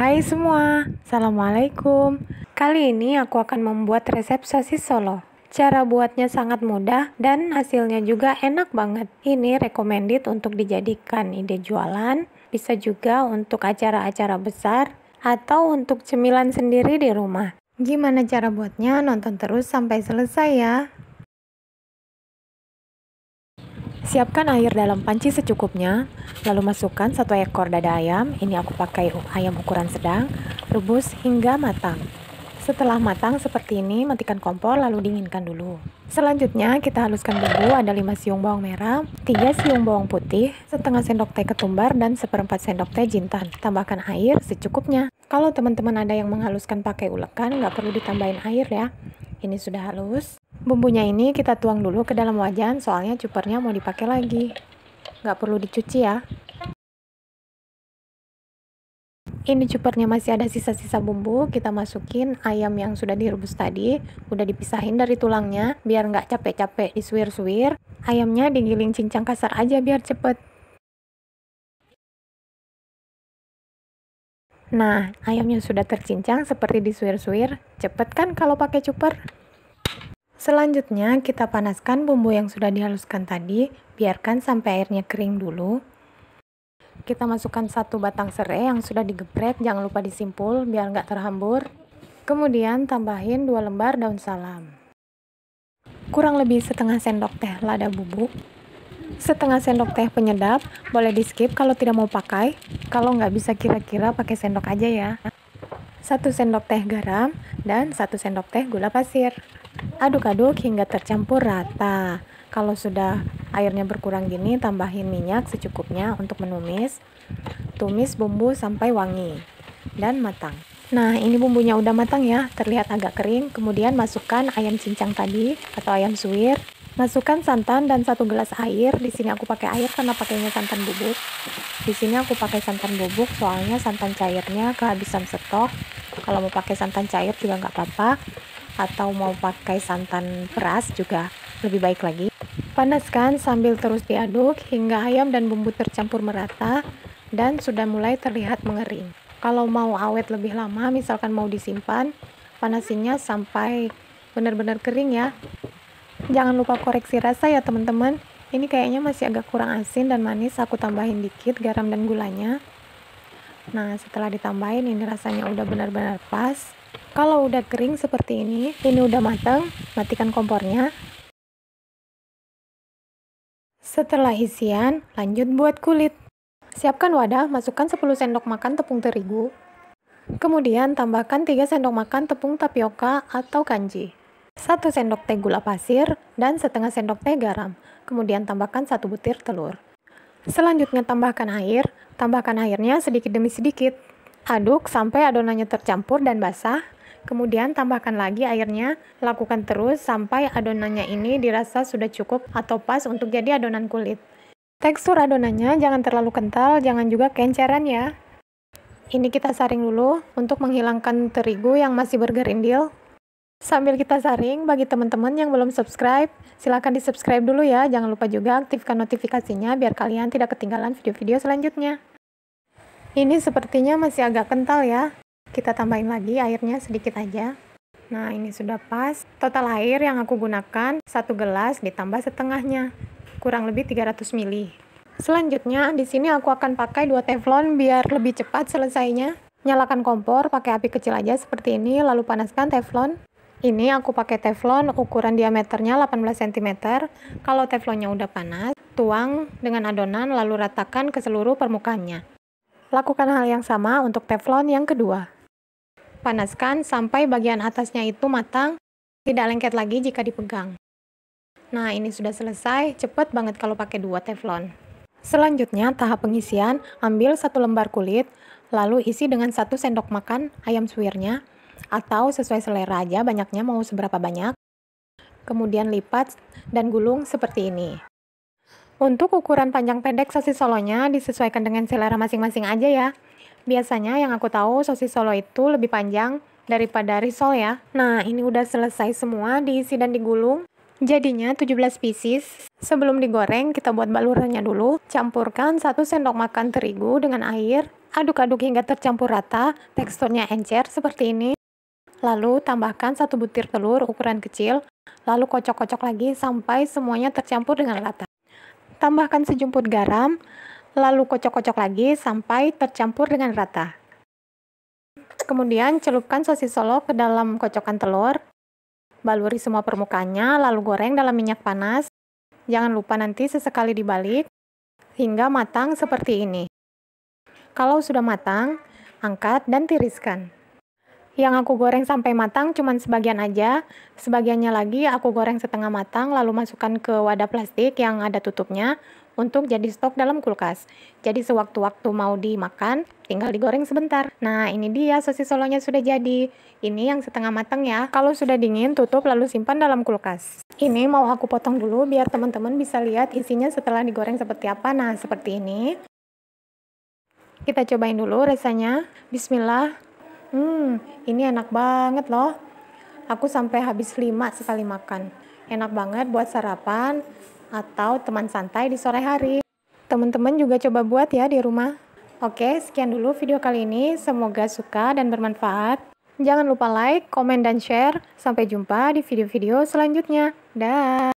Hai semua, Assalamualaikum Kali ini aku akan membuat resep sosis solo Cara buatnya sangat mudah dan hasilnya juga enak banget Ini recommended untuk dijadikan ide jualan Bisa juga untuk acara-acara besar Atau untuk cemilan sendiri di rumah Gimana cara buatnya? Nonton terus sampai selesai ya Siapkan air dalam panci secukupnya, lalu masukkan satu ekor dada ayam, ini aku pakai ayam ukuran sedang, rebus hingga matang. Setelah matang seperti ini, matikan kompor lalu dinginkan dulu. Selanjutnya kita haluskan bumbu, ada 5 siung bawang merah, 3 siung bawang putih, setengah sendok teh ketumbar, dan seperempat sendok teh jintan. Tambahkan air secukupnya. Kalau teman-teman ada yang menghaluskan pakai ulekan, nggak perlu ditambahin air ya. Ini sudah halus. Bumbunya ini kita tuang dulu ke dalam wajan soalnya cupernya mau dipakai lagi. Nggak perlu dicuci ya. Ini cupernya masih ada sisa-sisa bumbu, kita masukin ayam yang sudah direbus tadi, udah dipisahin dari tulangnya, biar nggak capek-capek disuir-suir. Ayamnya digiling cincang kasar aja biar cepet. Nah, ayamnya sudah tercincang seperti disuir-suir, cepet kan kalau pakai cuper? Selanjutnya, kita panaskan bumbu yang sudah dihaluskan tadi, biarkan sampai airnya kering dulu. Kita masukkan satu batang serai yang sudah digeprek, jangan lupa disimpul biar nggak terhambur. Kemudian tambahin 2 lembar daun salam. Kurang lebih setengah sendok teh lada bubuk. Setengah sendok teh penyedap, boleh di skip kalau tidak mau pakai. Kalau nggak bisa kira-kira pakai sendok aja ya. Satu sendok teh garam dan satu sendok teh gula pasir aduk-aduk hingga tercampur rata. Kalau sudah airnya berkurang gini, tambahin minyak secukupnya untuk menumis. Tumis bumbu sampai wangi dan matang. Nah, ini bumbunya udah matang ya, terlihat agak kering. Kemudian masukkan ayam cincang tadi atau ayam suwir. Masukkan santan dan satu gelas air. Di sini aku pakai air karena pakainya santan bubuk. Di sini aku pakai santan bubuk soalnya santan cairnya kehabisan stok. Kalau mau pakai santan cair juga nggak apa-apa atau mau pakai santan peras juga lebih baik lagi. Panaskan sambil terus diaduk hingga ayam dan bumbu tercampur merata dan sudah mulai terlihat mengering. Kalau mau awet lebih lama, misalkan mau disimpan, panasinya sampai benar-benar kering ya. Jangan lupa koreksi rasa ya teman-teman. Ini kayaknya masih agak kurang asin dan manis, aku tambahin dikit garam dan gulanya. Nah, setelah ditambahin ini rasanya udah benar-benar pas. Kalau udah kering seperti ini, ini udah matang, matikan kompornya. Setelah isian, lanjut buat kulit. Siapkan wadah, masukkan 10 sendok makan tepung terigu. Kemudian tambahkan 3 sendok makan tepung tapioka atau kanji. 1 sendok teh gula pasir dan setengah sendok teh garam. Kemudian tambahkan 1 butir telur. Selanjutnya tambahkan air, tambahkan airnya sedikit demi sedikit Aduk sampai adonannya tercampur dan basah. Kemudian tambahkan lagi airnya, lakukan terus sampai adonannya ini dirasa sudah cukup atau pas untuk jadi adonan kulit. Tekstur adonannya jangan terlalu kental, jangan juga kenceran ya. Ini kita saring dulu untuk menghilangkan terigu yang masih bergerindil. Sambil kita saring, bagi teman-teman yang belum subscribe, silahkan di-subscribe dulu ya. Jangan lupa juga aktifkan notifikasinya biar kalian tidak ketinggalan video-video selanjutnya. Ini sepertinya masih agak kental ya. Kita tambahin lagi airnya sedikit aja. Nah, ini sudah pas. Total air yang aku gunakan satu gelas ditambah setengahnya. Kurang lebih 300 ml. Selanjutnya, di sini aku akan pakai 2 teflon biar lebih cepat selesainya. Nyalakan kompor pakai api kecil aja seperti ini, lalu panaskan teflon. Ini aku pakai teflon ukuran diameternya 18 cm. Kalau teflonnya udah panas, tuang dengan adonan lalu ratakan ke seluruh permukaannya. Lakukan hal yang sama untuk teflon yang kedua. Panaskan sampai bagian atasnya itu matang, tidak lengket lagi jika dipegang. Nah, ini sudah selesai, cepat banget kalau pakai dua teflon. Selanjutnya, tahap pengisian, ambil satu lembar kulit, lalu isi dengan satu sendok makan ayam suwirnya, atau sesuai selera aja banyaknya mau seberapa banyak. Kemudian lipat dan gulung seperti ini. Untuk ukuran panjang pendek sosis solonya disesuaikan dengan selera masing-masing aja ya. Biasanya yang aku tahu sosis solo itu lebih panjang daripada risol ya. Nah, ini udah selesai semua diisi dan digulung. Jadinya 17 pieces. Sebelum digoreng, kita buat balurannya dulu. Campurkan 1 sendok makan terigu dengan air. Aduk-aduk hingga tercampur rata, teksturnya encer seperti ini. Lalu tambahkan satu butir telur ukuran kecil, lalu kocok-kocok lagi sampai semuanya tercampur dengan rata tambahkan sejumput garam, lalu kocok-kocok lagi sampai tercampur dengan rata. Kemudian celupkan sosis solo ke dalam kocokan telur, baluri semua permukaannya, lalu goreng dalam minyak panas. Jangan lupa nanti sesekali dibalik, hingga matang seperti ini. Kalau sudah matang, angkat dan tiriskan. Yang aku goreng sampai matang cuman sebagian aja, sebagiannya lagi aku goreng setengah matang lalu masukkan ke wadah plastik yang ada tutupnya untuk jadi stok dalam kulkas. Jadi sewaktu-waktu mau dimakan, tinggal digoreng sebentar. Nah, ini dia sosis solonya sudah jadi. Ini yang setengah matang ya. Kalau sudah dingin, tutup lalu simpan dalam kulkas. Ini mau aku potong dulu biar teman-teman bisa lihat isinya setelah digoreng seperti apa. Nah, seperti ini. Kita cobain dulu rasanya. Bismillah. Hmm, ini enak banget loh. Aku sampai habis lima sekali makan. Enak banget buat sarapan atau teman santai di sore hari. Teman-teman juga coba buat ya di rumah. Oke, sekian dulu video kali ini. Semoga suka dan bermanfaat. Jangan lupa like, komen, dan share. Sampai jumpa di video-video selanjutnya. Dah.